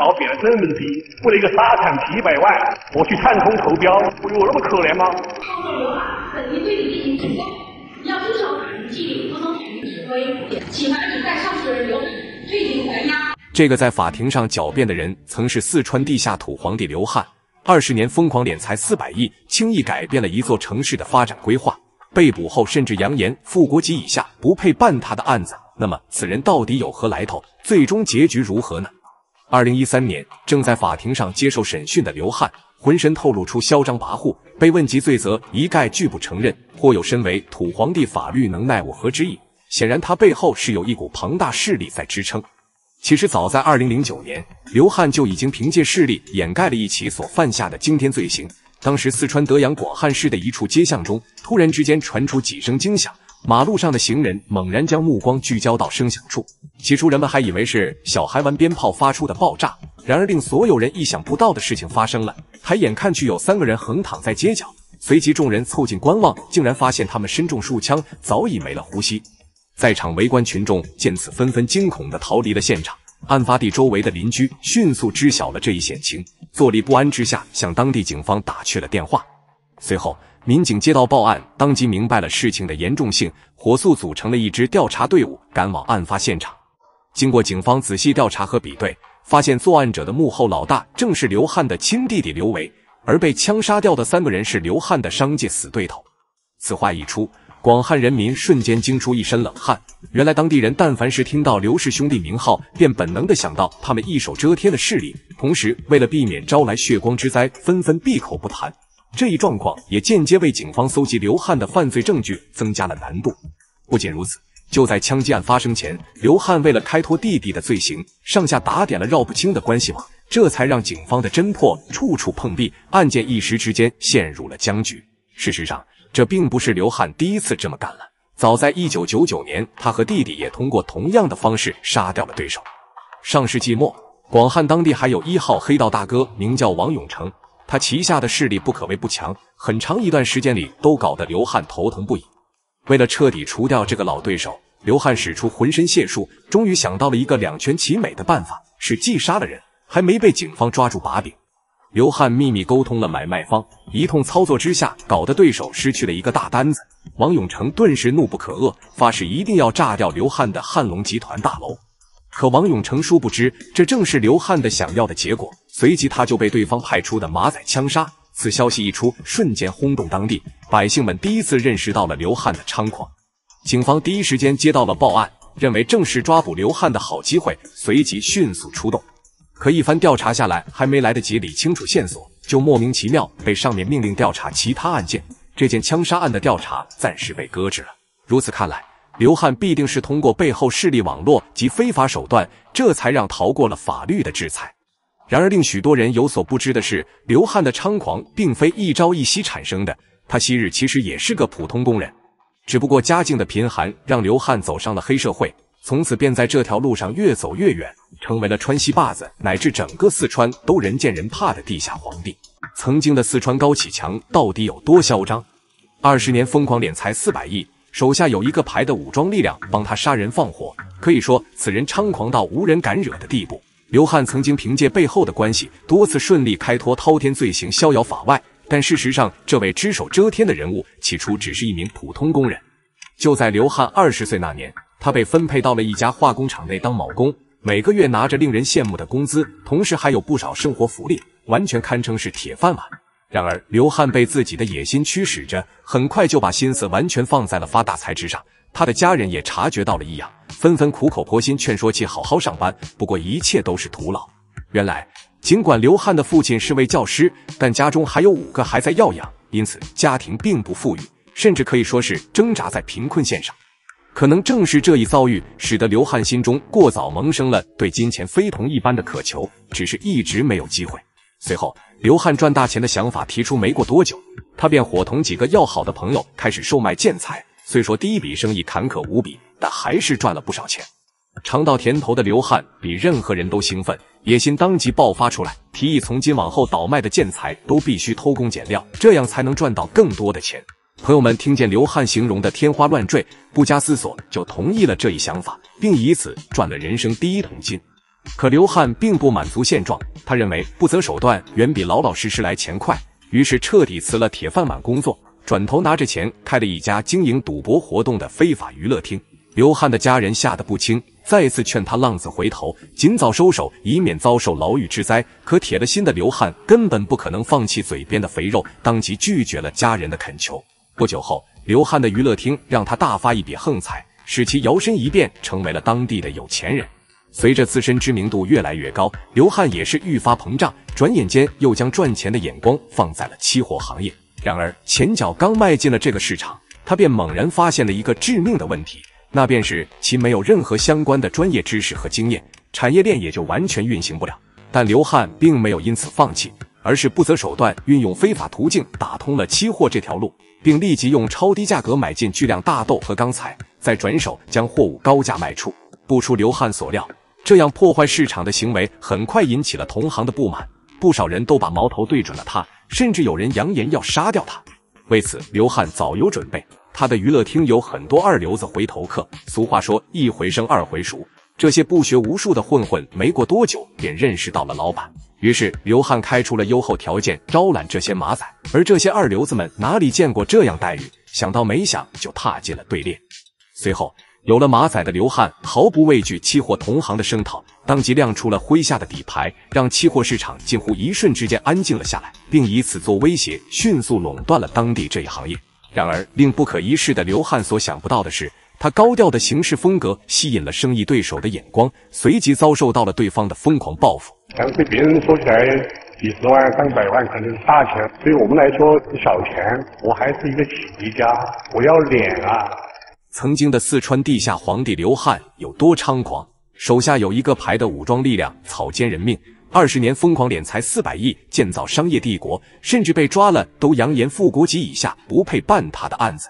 狡辩了这么低，为了一个沙场几百万，我去串通投标，我有那么可怜吗？被告人刘本庭对你进行询问，你要遵守纪律，服从法指挥，请把你在上诉人刘汉行还押。这个在法庭上狡辩的人，曾是四川地下土皇帝刘汉，二十年疯狂敛财四百亿，轻易改变了一座城市的发展规划，被捕后甚至扬言副国级以下不配办他的案子。那么此人到底有何来头？最终结局如何呢？二零一三年，正在法庭上接受审讯的刘汉，浑身透露出嚣张跋扈。被问及罪责，一概拒不承认，颇有身为土皇帝，法律能奈我何之意。显然，他背后是有一股庞大势力在支撑。其实，早在二零零九年，刘汉就已经凭借势力掩盖了一起所犯下的惊天罪行。当时，四川德阳广汉市的一处街巷中，突然之间传出几声惊响。马路上的行人猛然将目光聚焦到声响处，起初人们还以为是小孩玩鞭炮发出的爆炸，然而令所有人意想不到的事情发生了。抬眼看去，有三个人横躺在街角，随即众人凑近观望，竟然发现他们身中数枪，早已没了呼吸。在场围观群众见此，纷纷惊恐地逃离了现场。案发地周围的邻居迅速知晓了这一险情，坐立不安之下，向当地警方打去了电话。随后。民警接到报案，当即明白了事情的严重性，火速组成了一支调查队伍，赶往案发现场。经过警方仔细调查和比对，发现作案者的幕后老大正是刘汉的亲弟弟刘维，而被枪杀掉的三个人是刘汉的商界死对头。此话一出，广汉人民瞬间惊出一身冷汗。原来，当地人但凡是听到刘氏兄弟名号，便本能的想到他们一手遮天的势力，同时为了避免招来血光之灾，纷纷闭口不谈。这一状况也间接为警方搜集刘汉的犯罪证据增加了难度。不仅如此，就在枪击案发生前，刘汉为了开脱弟弟的罪行，上下打点了绕不清的关系网，这才让警方的侦破处处碰壁，案件一时之间陷入了僵局。事实上，这并不是刘汉第一次这么干了。早在一九九九年，他和弟弟也通过同样的方式杀掉了对手。上世纪末，广汉当地还有一号黑道大哥，名叫王永成。他旗下的势力不可谓不强，很长一段时间里都搞得刘汉头疼不已。为了彻底除掉这个老对手，刘汉使出浑身解数，终于想到了一个两全其美的办法：是既杀了人，还没被警方抓住把柄。刘汉秘密沟通了买卖方，一通操作之下，搞得对手失去了一个大单子。王永成顿时怒不可遏，发誓一定要炸掉刘汉的汉龙集团大楼。可王永成殊不知，这正是刘汉的想要的结果。随即，他就被对方派出的马仔枪杀。此消息一出，瞬间轰动当地，百姓们第一次认识到了刘汉的猖狂。警方第一时间接到了报案，认为正是抓捕刘汉的好机会，随即迅速出动。可一番调查下来，还没来得及理清楚线索，就莫名其妙被上面命令调查其他案件，这件枪杀案的调查暂时被搁置了。如此看来，刘汉必定是通过背后势力网络及非法手段，这才让逃过了法律的制裁。然而，令许多人有所不知的是，刘汉的猖狂并非一朝一夕产生的。他昔日其实也是个普通工人，只不过家境的贫寒让刘汉走上了黑社会，从此便在这条路上越走越远，成为了川西坝子乃至整个四川都人见人怕的地下皇帝。曾经的四川高启强到底有多嚣张？二十年疯狂敛财四百亿。手下有一个排的武装力量帮他杀人放火，可以说此人猖狂到无人敢惹的地步。刘汉曾经凭借背后的关系，多次顺利开脱滔天罪行，逍遥法外。但事实上，这位只手遮天的人物起初只是一名普通工人。就在刘汉二十岁那年，他被分配到了一家化工厂内当铆工，每个月拿着令人羡慕的工资，同时还有不少生活福利，完全堪称是铁饭碗。然而，刘汉被自己的野心驱使着，很快就把心思完全放在了发大财之上。他的家人也察觉到了异样，纷纷苦口婆心劝说其好好上班。不过，一切都是徒劳。原来，尽管刘汉的父亲是位教师，但家中还有五个还在要养，因此家庭并不富裕，甚至可以说是挣扎在贫困线上。可能正是这一遭遇，使得刘汉心中过早萌生了对金钱非同一般的渴求，只是一直没有机会。随后。刘汉赚大钱的想法提出没过多久，他便伙同几个要好的朋友开始售卖建材。虽说第一笔生意坎坷无比，但还是赚了不少钱。尝到甜头的刘汉比任何人都兴奋，野心当即爆发出来，提议从今往后倒卖的建材都必须偷工减料，这样才能赚到更多的钱。朋友们听见刘汉形容的天花乱坠，不加思索就同意了这一想法，并以此赚了人生第一桶金。可刘汉并不满足现状，他认为不择手段远比老老实实来钱快，于是彻底辞了铁饭碗工作，转头拿着钱开了一家经营赌博活动的非法娱乐厅。刘汉的家人吓得不轻，再次劝他浪子回头，尽早收手，以免遭受牢狱之灾。可铁了心的刘汉根本不可能放弃嘴边的肥肉，当即拒绝了家人的恳求。不久后，刘汉的娱乐厅让他大发一笔横财，使其摇身一变成为了当地的有钱人。随着自身知名度越来越高，刘汉也是愈发膨胀，转眼间又将赚钱的眼光放在了期货行业。然而前脚刚迈进了这个市场，他便猛然发现了一个致命的问题，那便是其没有任何相关的专业知识和经验，产业链也就完全运行不了。但刘汉并没有因此放弃，而是不择手段，运用非法途径打通了期货这条路，并立即用超低价格买进巨量大豆和钢材，再转手将货物高价卖出。不出刘汉所料。这样破坏市场的行为很快引起了同行的不满，不少人都把矛头对准了他，甚至有人扬言要杀掉他。为此，刘汉早有准备，他的娱乐厅有很多二流子回头客。俗话说，一回生，二回熟。这些不学无术的混混没过多久便认识到了老板，于是刘汉开出了优厚条件招揽这些马仔。而这些二流子们哪里见过这样待遇，想到没想就踏进了队列。随后。有了马仔的刘汉毫不畏惧期货同行的声讨，当即亮出了麾下的底牌，让期货市场近乎一瞬之间安静了下来，并以此做威胁，迅速垄断了当地这一行业。然而，令不可一世的刘汉所想不到的是，他高调的行事风格吸引了生意对手的眼光，随即遭受到了对方的疯狂报复。但对别人说起来几十万上百万可能是大钱，对我们来说是小钱。我还是一个企业家，我要脸啊。曾经的四川地下皇帝刘汉有多猖狂？手下有一个排的武装力量，草菅人命。二十年疯狂敛财四百亿，建造商业帝国，甚至被抓了都扬言副国级以下不配办他的案子。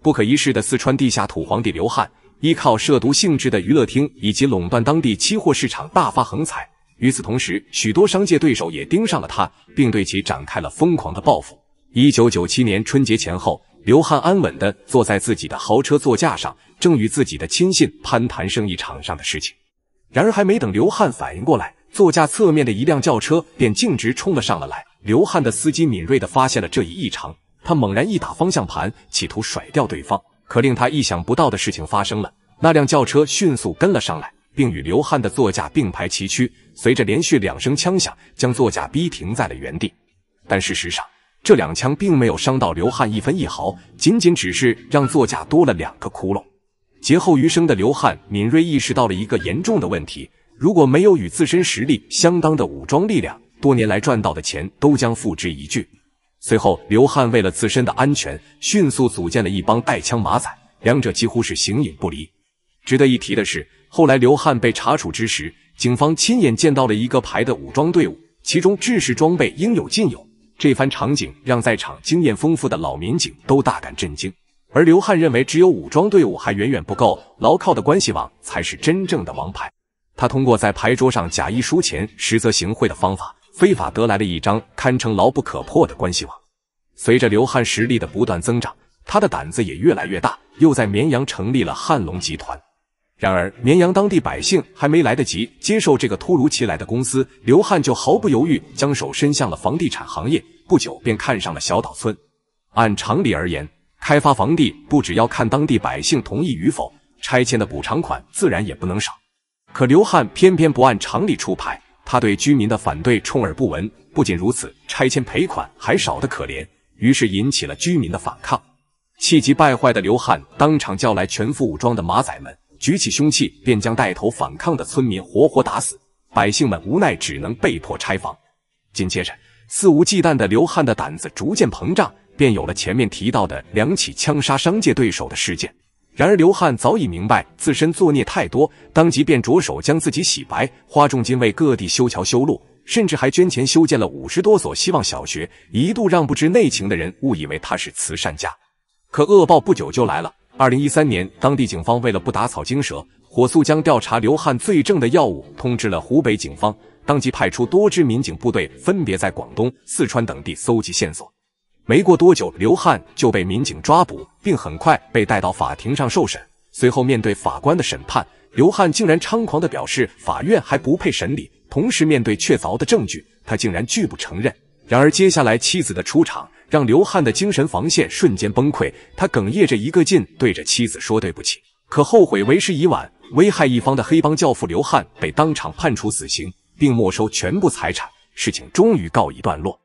不可一世的四川地下土皇帝刘汉，依靠涉毒性质的娱乐厅以及垄断当地期货市场大发横财。与此同时，许多商界对手也盯上了他，并对其展开了疯狂的报复。一九九七年春节前后。刘汉安稳的坐在自己的豪车座驾上，正与自己的亲信攀谈生意场上的事情。然而，还没等刘汉反应过来，座驾侧面的一辆轿车便径直冲了上了来。刘汉的司机敏锐的发现了这一异常，他猛然一打方向盘，企图甩掉对方。可令他意想不到的事情发生了，那辆轿车迅速跟了上来，并与刘汉的座驾并排齐驱。随着连续两声枪响，将座驾逼停在了原地。但事实上，这两枪并没有伤到刘汉一分一毫，仅仅只是让座驾多了两个窟窿。劫后余生的刘汉敏锐意识到了一个严重的问题：如果没有与自身实力相当的武装力量，多年来赚到的钱都将付之一炬。随后，刘汉为了自身的安全，迅速组建了一帮带枪马仔，两者几乎是形影不离。值得一提的是，后来刘汉被查处之时，警方亲眼见到了一个排的武装队伍，其中制式装备应有尽有。这番场景让在场经验丰富的老民警都大感震惊，而刘汉认为，只有武装队伍还远远不够，牢靠的关系网才是真正的王牌。他通过在牌桌上假意输钱，实则行贿的方法，非法得来了一张堪称牢不可破的关系网。随着刘汉实力的不断增长，他的胆子也越来越大，又在绵阳成立了汉龙集团。然而，绵阳当地百姓还没来得及接受这个突如其来的公司，刘汉就毫不犹豫将手伸向了房地产行业。不久便看上了小岛村。按常理而言，开发房地不只要看当地百姓同意与否，拆迁的补偿款自然也不能少。可刘汉偏偏不按常理出牌，他对居民的反对充耳不闻。不仅如此，拆迁赔款还少得可怜，于是引起了居民的反抗。气急败坏的刘汉当场叫来全副武装的马仔们，举起凶器便将带头反抗的村民活活打死。百姓们无奈，只能被迫拆房。紧接着。肆无忌惮的刘汉的胆子逐渐膨胀，便有了前面提到的两起枪杀商界对手的事件。然而，刘汉早已明白自身作孽太多，当即便着手将自己洗白，花重金为各地修桥修路，甚至还捐钱修建了五十多所希望小学，一度让不知内情的人误以为他是慈善家。可恶报不久就来了。二零一三年，当地警方为了不打草惊蛇，火速将调查刘汉罪证的药物通知了湖北警方。当即派出多支民警部队，分别在广东、四川等地搜集线索。没过多久，刘汉就被民警抓捕，并很快被带到法庭上受审。随后，面对法官的审判，刘汉竟然猖狂的表示法院还不配审理。同时，面对确凿的证据，他竟然拒不承认。然而，接下来妻子的出场让刘汉的精神防线瞬间崩溃，他哽咽着一个劲对着妻子说对不起，可后悔为时已晚。危害一方的黑帮教父刘汉被当场判处死刑。并没收全部财产，事情终于告一段落。